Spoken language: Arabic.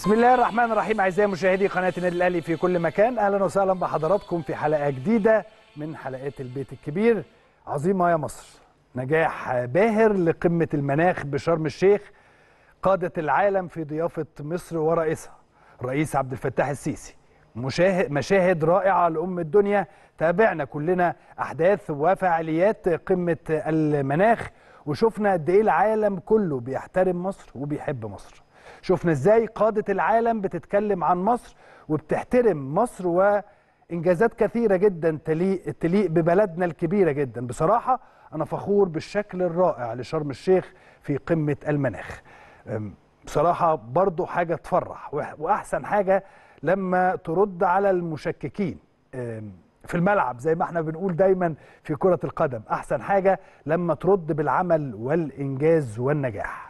بسم الله الرحمن الرحيم اعزائي مشاهدي قناه النادي الاهلي في كل مكان اهلا وسهلا بحضراتكم في حلقه جديده من حلقات البيت الكبير عظيمه يا مصر نجاح باهر لقمه المناخ بشرم الشيخ قاده العالم في ضيافه مصر ورئيسها الرئيس عبد الفتاح السيسي مشاهد مشاهد رائعه لام الدنيا تابعنا كلنا احداث وفعاليات قمه المناخ وشفنا قد ايه العالم كله بيحترم مصر وبيحب مصر شفنا ازاي قادة العالم بتتكلم عن مصر وبتحترم مصر وإنجازات كثيرة جدا تليق, تليق ببلدنا الكبيرة جدا بصراحة أنا فخور بالشكل الرائع لشرم الشيخ في قمة المناخ بصراحة برضو حاجة تفرح وأحسن حاجة لما ترد على المشككين في الملعب زي ما احنا بنقول دايما في كرة القدم أحسن حاجة لما ترد بالعمل والإنجاز والنجاح